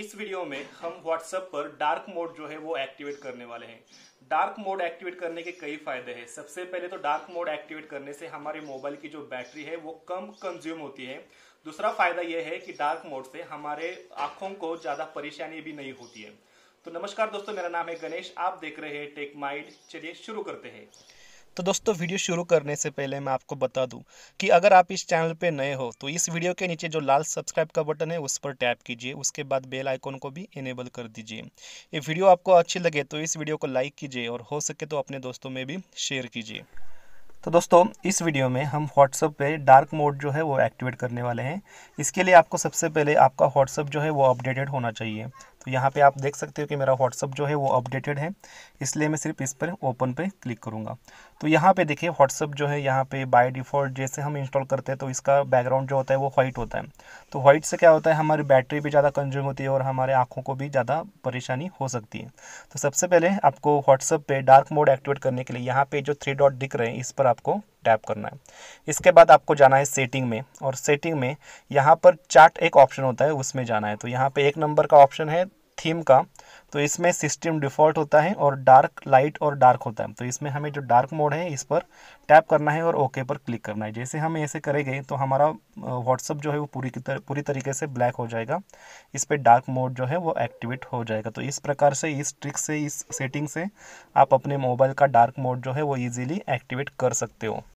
इस वीडियो में हम व्हाट्सएप पर डार्क मोड जो है वो एक्टिवेट करने वाले हैं डार्क मोड एक्टिवेट करने के कई फायदे हैं सबसे पहले तो डार्क मोड एक्टिवेट करने से हमारे मोबाइल की जो बैटरी है वो कम कंज्यूम होती है दूसरा फायदा यह है कि डार्क मोड से हमारे आंखों को ज्यादा परेशानी भी नहीं होती है तो नमस्कार दोस्तों मेरा नाम है गणेश आप देख रहे हैं टेक माइंड चलिए शुरू करते हैं तो दोस्तों वीडियो शुरू करने से पहले मैं आपको बता दूं कि अगर आप इस चैनल पे नए हो तो इस वीडियो के नीचे जो लाल सब्सक्राइब का बटन है उस पर टैप कीजिए उसके बाद बेल आइकॉन को भी इनेबल कर दीजिए ये वीडियो आपको अच्छी लगे तो इस वीडियो को लाइक कीजिए और हो सके तो अपने दोस्तों में भी शेयर कीजिए तो दोस्तों इस वीडियो में हम व्हाट्सअप पे डार्क मोड जो है वो एक्टिवेट करने वाले हैं इसके लिए आपको सबसे पहले आपका व्हाट्सअप जो है वो अपडेटेड होना चाहिए तो यहाँ पे आप देख सकते हो कि मेरा व्हाट्सअप जो है वो अपडेटेड है इसलिए मैं सिर्फ इस पर ओपन पे क्लिक करूँगा तो यहाँ पे देखिए व्हाट्सअप जो है यहाँ पे बाय डिफ़ॉल्ट जैसे हम इंस्टॉल करते हैं तो इसका बैकग्राउंड जो होता है वो वाइट होता है तो वाइट से क्या होता है हमारी बैटरी भी ज़्यादा कंज्यूम होती है और हमारे आँखों को भी ज़्यादा परेशानी हो सकती है तो सबसे पहले आपको व्हाट्सअप पर डार्क मोड एक्टिवेट करने के लिए यहाँ पर जो थ्री डॉट दिख रहे हैं इस पर आपको टैप करना है इसके बाद आपको जाना है सेटिंग में और सेटिंग में यहाँ पर चार्ट एक ऑप्शन होता है उसमें जाना है तो यहाँ पे एक नंबर का ऑप्शन है थीम का तो इसमें सिस्टम डिफ़ॉल्ट होता है और डार्क लाइट और डार्क होता है तो इसमें हमें जो डार्क मोड है इस पर टैप करना है और ओके पर क्लिक करना है जैसे हम ऐसे करेंगे तो हमारा व्हाट्सअप जो है वो पूरी तर, पूरी तरीके से ब्लैक हो जाएगा इस पर डार्क मोड जो है वो एक्टिवेट हो जाएगा तो इस प्रकार से इस ट्रिक से इस सेटिंग से आप अपने मोबाइल का डार्क मोड जो है वो ईजिली एक्टिवेट कर सकते हो